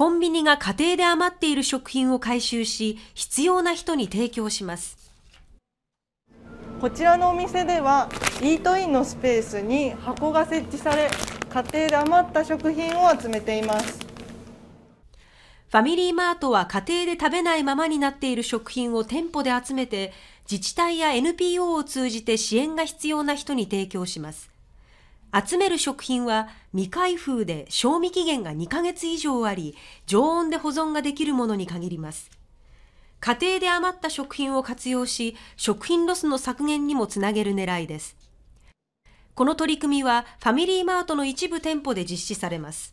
コンビニが家庭で余っている食品を回収し、必要な人に提供します。こちらのお店では、イートインのスペースに箱が設置され、家庭で余った食品を集めています。ファミリーマートは家庭で食べないままになっている食品を店舗で集めて、自治体や NPO を通じて支援が必要な人に提供します。集める食品は未開封で賞味期限が2ヶ月以上あり常温で保存ができるものに限ります家庭で余った食品を活用し食品ロスの削減にもつなげる狙いですこの取り組みはファミリーマートの一部店舗で実施されます